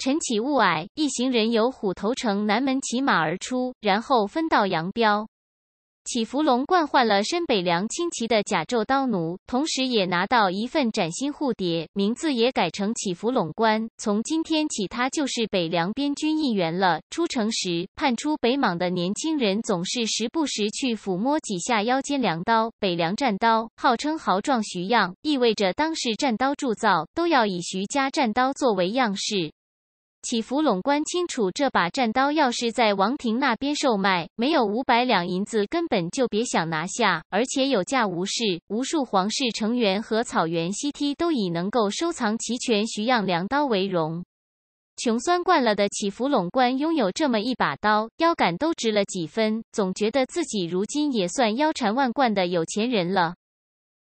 晨起雾霭，一行人由虎头城南门骑马而出，然后分道扬镳。起伏龙冠换了身北凉轻骑的甲胄刀奴，同时也拿到一份崭新护牒，名字也改成起伏龙冠。从今天起，他就是北凉边军一员了。出城时，叛出北莽的年轻人总是时不时去抚摸几下腰间凉刀，北凉战刀，号称豪壮徐样，意味着当时战刀铸造都要以徐家战刀作为样式。祈福陇关清楚，这把战刀要是在王庭那边售卖，没有五百两银子，根本就别想拿下。而且有价无市，无数皇室成员和草原 C T 都以能够收藏齐全徐样良刀为荣。穷酸惯了的祈福陇关拥有这么一把刀，腰杆都直了几分，总觉得自己如今也算腰缠万贯的有钱人了。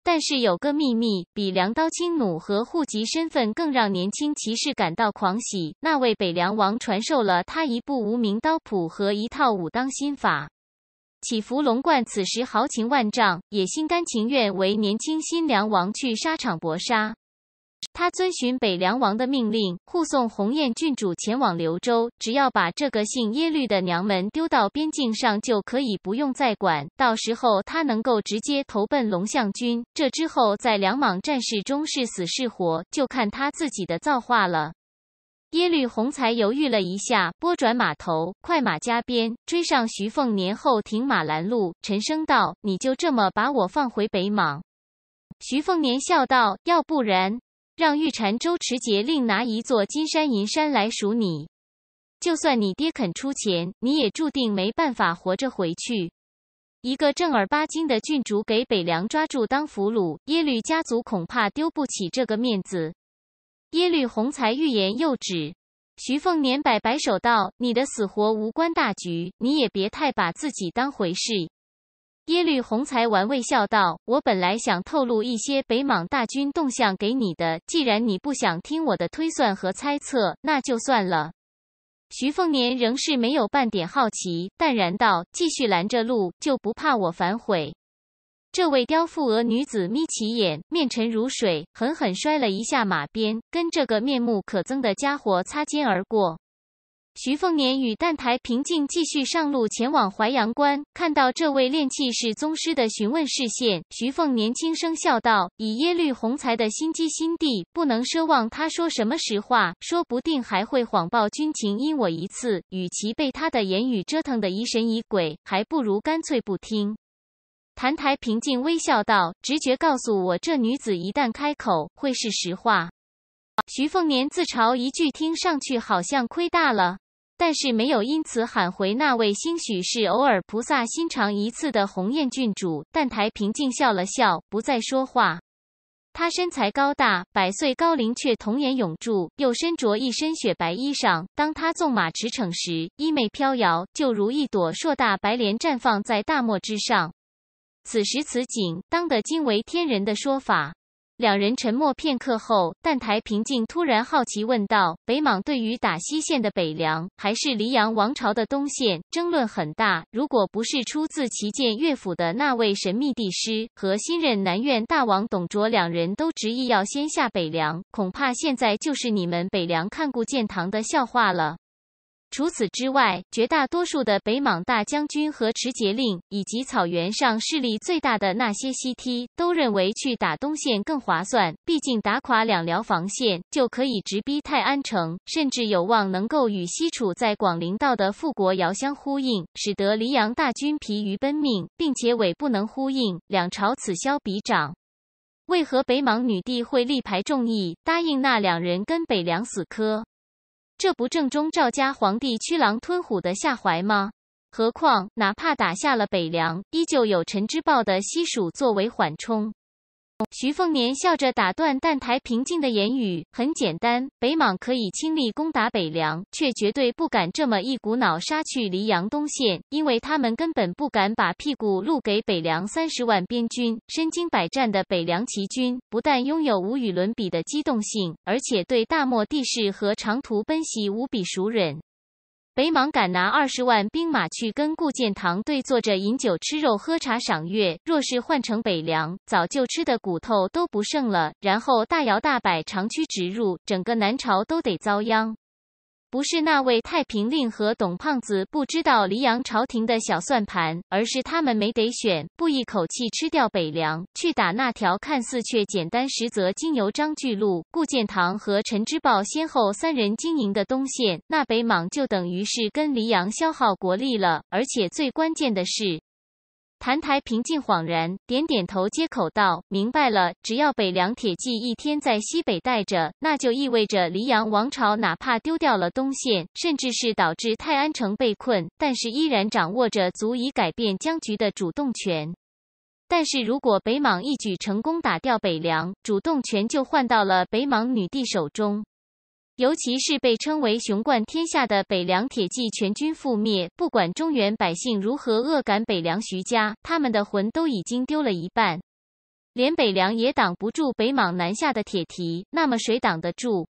但是有个秘密，比梁刀、轻弩和户籍身份更让年轻骑士感到狂喜。那位北梁王传授了他一部无名刀谱和一套武当心法。祈福龙冠此时豪情万丈，也心甘情愿为年轻新梁王去沙场搏杀。他遵循北凉王的命令，护送鸿雁郡主前往柳州。只要把这个姓耶律的娘们丢到边境上，就可以不用再管。到时候他能够直接投奔龙象军，这之后在两莽战事中是死是活，就看他自己的造化了。耶律洪才犹豫了一下，拨转马头，快马加鞭追上徐凤年后，停马拦路，沉声道：“你就这么把我放回北莽？”徐凤年笑道：“要不然。”让玉蟾周持节另拿一座金山银山来赎你，就算你爹肯出钱，你也注定没办法活着回去。一个正儿八经的郡主给北凉抓住当俘虏，耶律家族恐怕丢不起这个面子。耶律洪才欲言又止，徐凤年摆摆手道：“你的死活无关大局，你也别太把自己当回事。”耶律洪才玩味笑道：“我本来想透露一些北莽大军动向给你的，既然你不想听我的推算和猜测，那就算了。”徐凤年仍是没有半点好奇，淡然道：“继续拦着路，就不怕我反悔？”这位雕妇娥女子眯起眼，面沉如水，狠狠摔了一下马鞭，跟这个面目可憎的家伙擦肩而过。徐凤年与澹台平静继续上路，前往淮阳关。看到这位炼气士宗师的询问视线，徐凤年轻声笑道：“以耶律洪才的心机心地，不能奢望他说什么实话，说不定还会谎报军情，因我一次。与其被他的言语折腾的疑神疑鬼，还不如干脆不听。”澹台平静微笑道：“直觉告诉我，这女子一旦开口，会是实话。”徐凤年自嘲一句：“听上去好像亏大了。”但是没有因此喊回那位兴许是偶尔菩萨心肠一次的鸿雁郡主，但台平静笑了笑，不再说话。他身材高大，百岁高龄却童颜永驻，又身着一身雪白衣裳。当他纵马驰骋时，衣袂飘摇，就如一朵硕大白莲绽放在大漠之上。此时此景，当得惊为天人的说法。两人沉默片刻后，澹台平静突然好奇问道：“北莽对于打西线的北凉，还是黎阳王朝的东线，争论很大。如果不是出自旗舰乐府的那位神秘帝师和新任南苑大王董卓，两人都执意要先下北凉，恐怕现在就是你们北凉看顾建堂的笑话了。”除此之外，绝大多数的北莽大将军和持节令，以及草原上势力最大的那些西梯，都认为去打东线更划算。毕竟打垮两辽防线，就可以直逼泰安城，甚至有望能够与西楚在广陵道的复国遥相呼应，使得黎阳大军疲于奔命，并且尾不能呼应，两朝此消彼长。为何北莽女帝会力排众议，答应那两人跟北凉死磕？这不正中赵家皇帝驱狼吞虎的下怀吗？何况，哪怕打下了北凉，依旧有陈芝豹的西蜀作为缓冲。徐凤年笑着打断弹台平静的言语：“很简单，北莽可以倾力攻打北凉，却绝对不敢这么一股脑杀去黎阳东线，因为他们根本不敢把屁股露给北凉三十万边军。身经百战的北凉骑军不但拥有无与伦比的机动性，而且对大漠地势和长途奔袭无比熟忍。”北莽敢拿二十万兵马去跟顾建堂对坐着饮酒吃肉喝茶赏月？若是换成北凉，早就吃的骨头都不剩了，然后大摇大摆长驱直入，整个南朝都得遭殃。不是那位太平令和董胖子不知道黎阳朝廷的小算盘，而是他们没得选，不一口气吃掉北凉，去打那条看似却简单，实则经由张巨禄、顾建堂和陈之豹先后三人经营的东线，那北莽就等于是跟黎阳消耗国力了。而且最关键的是。澹台平静恍然，点点头，接口道：“明白了。只要北凉铁骑一天在西北待着，那就意味着黎阳王朝哪怕丢掉了东线，甚至是导致泰安城被困，但是依然掌握着足以改变僵局的主动权。但是如果北莽一举成功打掉北凉，主动权就换到了北莽女帝手中。”尤其是被称为雄冠天下的北凉铁骑全军覆灭，不管中原百姓如何恶感北凉徐家，他们的魂都已经丢了一半，连北凉也挡不住北莽南下的铁蹄。那么谁挡得住？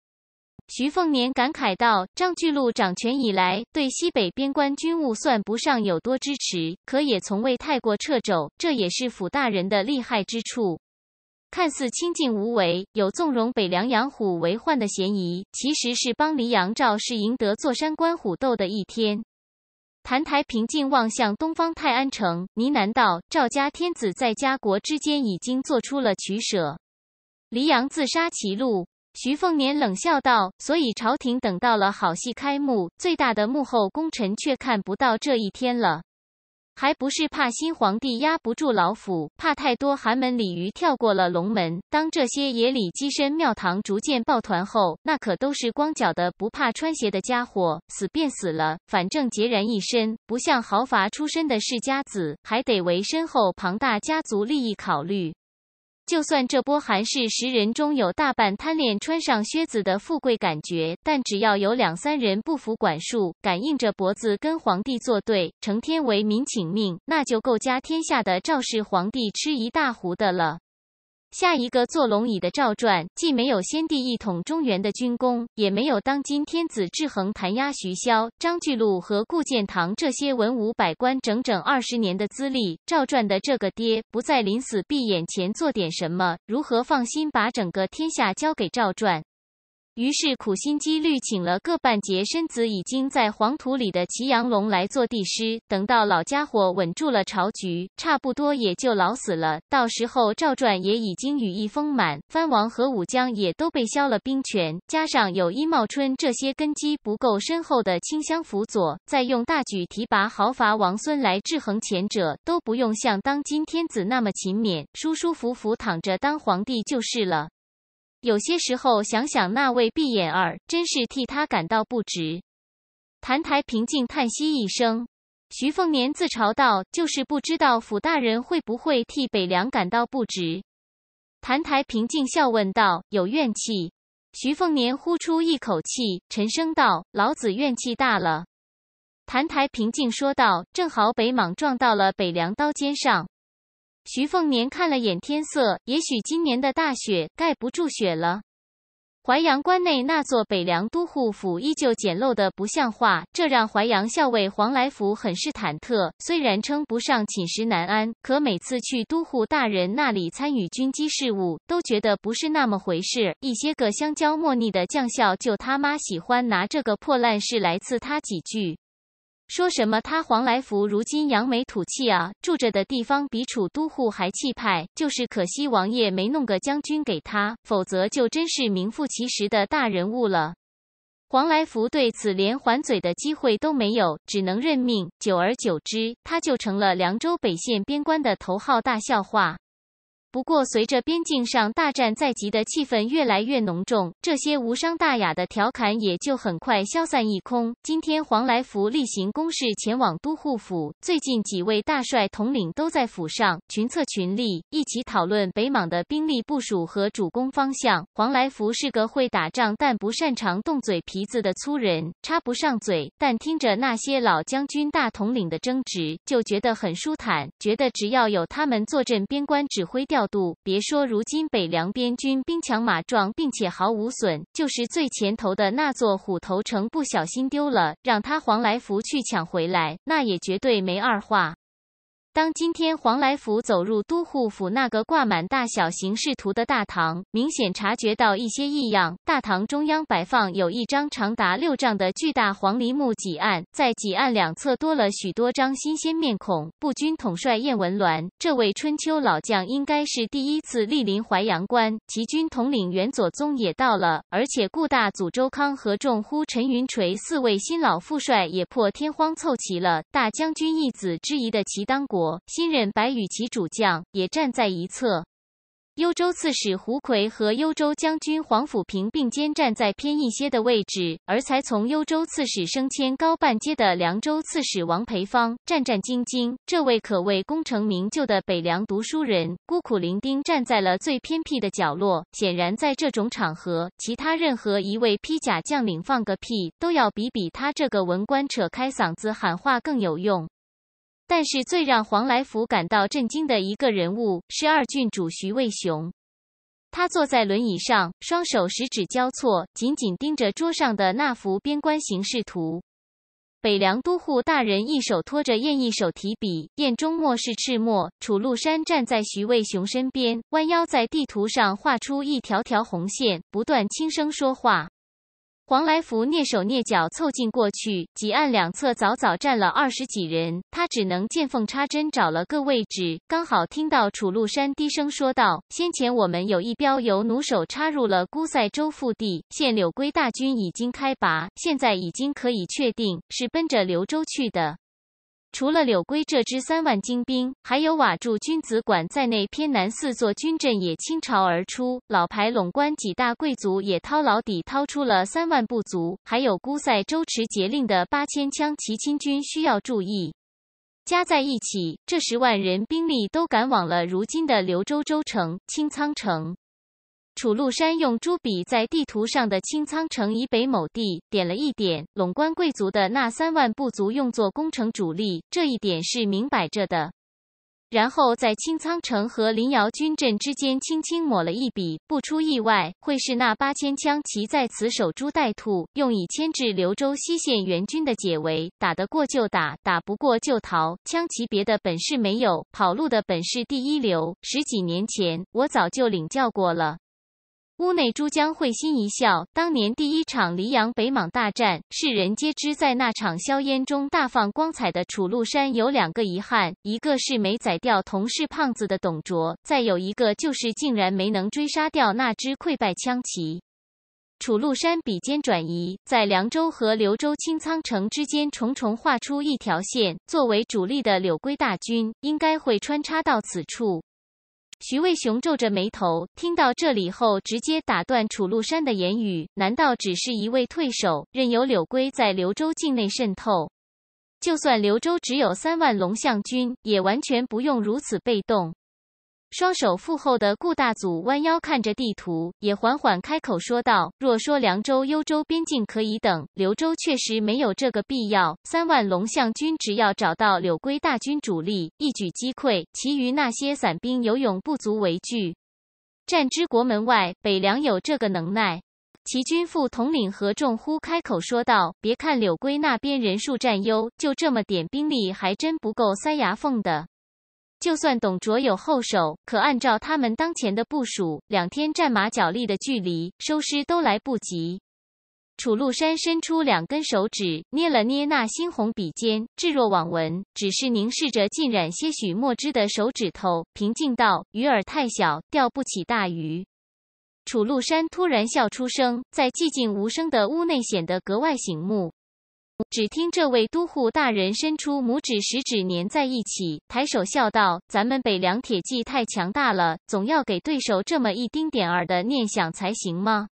徐凤年感慨道：“张巨鹿掌权以来，对西北边关军务算不上有多支持，可也从未太过掣肘，这也是府大人的厉害之处。”看似清静无为，有纵容北梁养虎为患的嫌疑，其实是帮黎阳赵氏赢得坐山观虎斗的一天。澹台平静望向东方泰安城，呢喃道：“赵家天子在家国之间已经做出了取舍。”黎阳自杀其路，徐凤年冷笑道：“所以朝廷等到了好戏开幕，最大的幕后功臣却看不到这一天了。”还不是怕新皇帝压不住老虎，怕太多寒门鲤鱼跳过了龙门。当这些野鲤跻身庙堂，逐渐抱团后，那可都是光脚的不怕穿鞋的家伙，死便死了，反正孑然一身，不像豪华出身的世家子，还得为身后庞大家族利益考虑。就算这波韩氏十人中有大半贪恋穿上靴子的富贵感觉，但只要有两三人不服管束，敢硬着脖子跟皇帝作对，成天为民请命，那就够家天下的赵氏皇帝吃一大壶的了。下一个坐龙椅的赵传，既没有先帝一统中原的军功，也没有当今天子制衡弹压徐骁、张巨禄和顾建堂这些文武百官整整二十年的资历。赵传的这个爹，不在临死闭眼前做点什么，如何放心把整个天下交给赵传？于是苦心积虑请了个半截身子已经在黄土里的祁阳龙来做帝师，等到老家伙稳住了朝局，差不多也就老死了。到时候赵传也已经羽翼丰满，藩王和武将也都被削了兵权，加上有殷茂春这些根基不够深厚的清香辅佐，再用大举提拔豪伐王孙来制衡前者，都不用像当今天子那么勤勉，舒舒服服躺着当皇帝就是了。有些时候想想那位闭眼儿，真是替他感到不值。澹台平静叹息一声，徐凤年自嘲道：“就是不知道府大人会不会替北凉感到不值。”澹台平静笑问道：“有怨气？”徐凤年呼出一口气，沉声道：“老子怨气大了。”澹台平静说道：“正好北莽撞到了北凉刀尖上。”徐凤年看了眼天色，也许今年的大雪盖不住雪了。淮阳关内那座北凉都护府依旧简陋的不像话，这让淮阳校尉黄来福很是忐忑。虽然称不上寝食难安，可每次去都护大人那里参与军机事务，都觉得不是那么回事。一些个相交莫逆的将校，就他妈喜欢拿这个破烂事来刺他几句。说什么他黄来福如今扬眉吐气啊，住着的地方比楚都护还气派，就是可惜王爷没弄个将军给他，否则就真是名副其实的大人物了。黄来福对此连还嘴的机会都没有，只能认命。久而久之，他就成了凉州北线边关的头号大笑话。不过，随着边境上大战在即的气氛越来越浓重，这些无伤大雅的调侃也就很快消散一空。今天，黄来福例行公事前往都护府，最近几位大帅统领都在府上群策群力，一起讨论北莽的兵力部署和主攻方向。黄来福是个会打仗但不擅长动嘴皮子的粗人，插不上嘴，但听着那些老将军大统领的争执，就觉得很舒坦，觉得只要有他们坐镇边关指挥调。度，别说如今北凉边军兵强马壮，并且毫无损，就是最前头的那座虎头城不小心丢了，让他黄来福去抢回来，那也绝对没二话。当今天黄来福走入都护府那个挂满大小形势图的大堂，明显察觉到一些异样。大堂中央摆放有一张长达六丈的巨大黄梨木几案，在几案两侧多了许多张新鲜面孔。步军统帅燕文鸾，这位春秋老将应该是第一次莅临淮阳关。齐军统领元左宗也到了，而且顾大祖周康和众呼陈云锤四位新老副帅也破天荒凑齐了。大将军义子之一的齐当国。新任白羽旗主将也站在一侧，幽州刺史胡奎和幽州将军黄甫平并肩站在偏一些的位置，而才从幽州刺史升迁高半阶的凉州刺史王培芳战战兢兢。这位可谓功成名就的北凉读书人，孤苦伶仃站在了最偏僻的角落。显然，在这种场合，其他任何一位披甲将领放个屁，都要比比他这个文官扯开嗓子喊话更有用。但是最让黄来福感到震惊的一个人物是二郡主徐渭雄。他坐在轮椅上，双手十指交错，紧紧盯着桌上的那幅边关形势图。北凉都护大人一手托着砚，一手提笔，砚中墨是赤墨。楚禄山站在徐渭雄身边，弯腰在地图上画出一条条红线，不断轻声说话。黄来福蹑手蹑脚凑近过去，几岸两侧早早站了二十几人，他只能见缝插针找了个位置，刚好听到楚禄山低声说道：“先前我们有一镖由弩手插入了孤塞州腹地，现柳龟大军已经开拔，现在已经可以确定是奔着柳州去的。”除了柳圭这支三万精兵，还有瓦柱、君子馆在内偏南四座军镇也倾巢而出，老牌陇关几大贵族也掏老底掏出了三万部卒，还有孤塞周持节令的八千枪骑亲军需要注意。加在一起，这十万人兵力都赶往了如今的柳州州城清仓城。楚禄山用朱笔在地图上的清苍城以北某地点了一点，陇关贵族的那三万部卒用作攻城主力，这一点是明摆着的。然后在清苍城和临洮军镇之间轻轻抹了一笔，不出意外会是那八千枪骑在此守株待兔，用以牵制刘州西线援军的解围。打得过就打，打不过就逃。羌骑别的本事没有，跑路的本事第一流。十几年前我早就领教过了。屋内，朱江会心一笑。当年第一场黎阳北莽大战，世人皆知，在那场硝烟中大放光彩的楚禄山有两个遗憾：一个是没宰掉同是胖子的董卓，再有一个就是竟然没能追杀掉那支溃败枪骑。楚禄山笔尖转移，在凉州和刘州清仓城之间重重画出一条线。作为主力的柳归大军，应该会穿插到此处。徐渭雄皱着眉头，听到这里后，直接打断楚禄山的言语：“难道只是一位退守，任由柳龟在柳州境内渗透？就算柳州只有三万龙象军，也完全不用如此被动。”双手负后的顾大祖弯腰看着地图，也缓缓开口说道：“若说凉州、幽州边境可以等，刘州确实没有这个必要。三万龙象军只要找到柳归大军主力，一举击溃，其余那些散兵游勇不足为惧。”战之国门外，北凉有这个能耐。齐军副统领何仲忽开口说道：“别看柳归那边人数占优，就这么点兵力，还真不够塞牙缝的。”就算董卓有后手，可按照他们当前的部署，两天战马脚力的距离，收尸都来不及。楚禄山伸出两根手指，捏了捏那猩红笔尖，置若罔闻，只是凝视着浸染些许墨汁的手指头，平静道：“鱼饵太小，钓不起大鱼。”楚禄山突然笑出声，在寂静无声的屋内显得格外醒目。只听这位都护大人伸出拇指、食指粘在一起，抬手笑道：“咱们北凉铁骑太强大了，总要给对手这么一丁点儿的念想才行吗？”